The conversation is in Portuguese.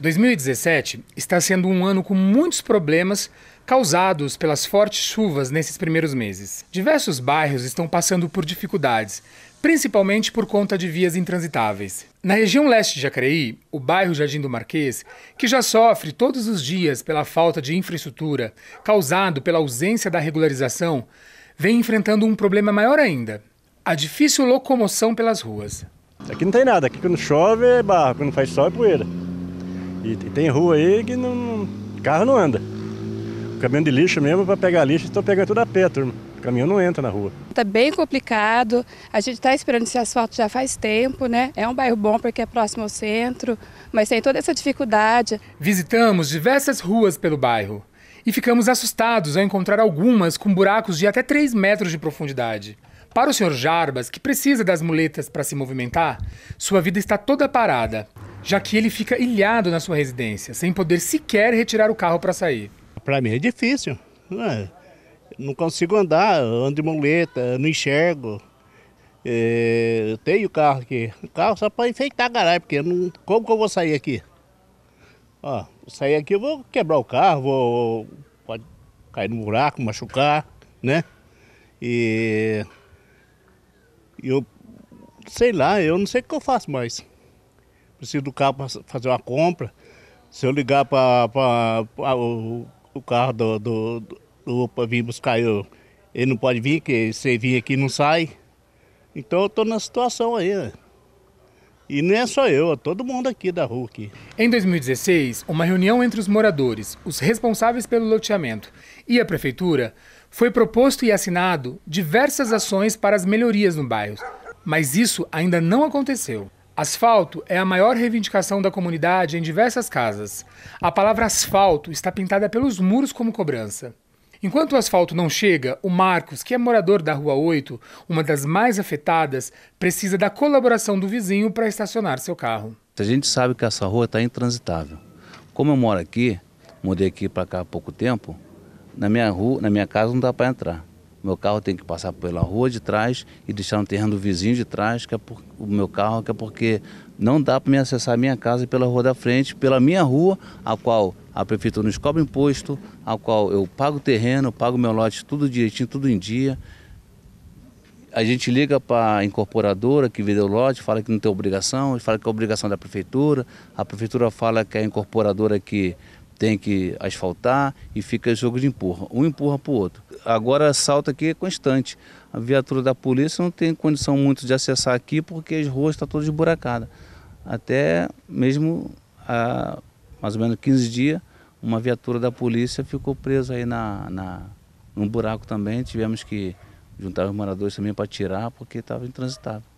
2017 está sendo um ano com muitos problemas causados pelas fortes chuvas nesses primeiros meses. Diversos bairros estão passando por dificuldades, principalmente por conta de vias intransitáveis. Na região leste de Jacareí, o bairro Jardim do Marquês, que já sofre todos os dias pela falta de infraestrutura causado pela ausência da regularização, vem enfrentando um problema maior ainda: a difícil locomoção pelas ruas. Aqui não tem nada, aqui quando chove é barro, quando faz sol é poeira. E tem rua aí que não, carro não anda. O caminhão de lixo mesmo, para pegar lixo, estou pegando tudo a pé, turma. O caminhão não entra na rua. Está bem complicado. A gente está esperando esse asfalto já faz tempo, né? É um bairro bom porque é próximo ao centro, mas tem toda essa dificuldade. Visitamos diversas ruas pelo bairro e ficamos assustados ao encontrar algumas com buracos de até 3 metros de profundidade. Para o senhor Jarbas, que precisa das muletas para se movimentar, sua vida está toda parada já que ele fica ilhado na sua residência, sem poder sequer retirar o carro para sair. Para mim é difícil. Né? Não consigo andar, ando de muleta, não enxergo. É, eu tenho carro aqui. O carro só para enfeitar a garagem, porque não, como que eu vou sair aqui? Ó, sair aqui eu vou quebrar o carro, vou pode cair no buraco, machucar, né? E eu sei lá, eu não sei o que eu faço mais preciso do carro para fazer uma compra. Se eu ligar para o, o, carro do, do, do, do vir buscar eu, ele não pode vir, que se vir aqui não sai. Então eu estou na situação aí. Né? E não é só eu, é todo mundo aqui da rua. Aqui. Em 2016, uma reunião entre os moradores, os responsáveis pelo loteamento e a prefeitura, foi proposto e assinado diversas ações para as melhorias no bairro. Mas isso ainda não aconteceu. Asfalto é a maior reivindicação da comunidade em diversas casas. A palavra asfalto está pintada pelos muros como cobrança. Enquanto o asfalto não chega, o Marcos, que é morador da Rua 8, uma das mais afetadas, precisa da colaboração do vizinho para estacionar seu carro. A gente sabe que essa rua está intransitável. Como eu moro aqui, mudei aqui para cá há pouco tempo, na minha rua, na minha casa não dá para entrar meu carro tem que passar pela rua de trás e deixar no terreno do vizinho de trás, que é por, o meu carro, que é porque não dá para me acessar a minha casa pela rua da frente, pela minha rua, a qual a prefeitura nos cobra imposto, a qual eu pago o terreno, pago meu lote tudo direitinho, tudo em dia. A gente liga para a incorporadora que vendeu o lote, fala que não tem obrigação, fala que é obrigação da prefeitura, a prefeitura fala que é a incorporadora que tem que asfaltar e fica jogo de empurra. Um empurra para o outro. Agora assalto aqui é constante. A viatura da polícia não tem condição muito de acessar aqui porque as ruas estão tá todas esburacadas. Até mesmo há mais ou menos 15 dias, uma viatura da polícia ficou presa aí na, na, num buraco também. Tivemos que juntar os moradores também para tirar porque estava intransitável.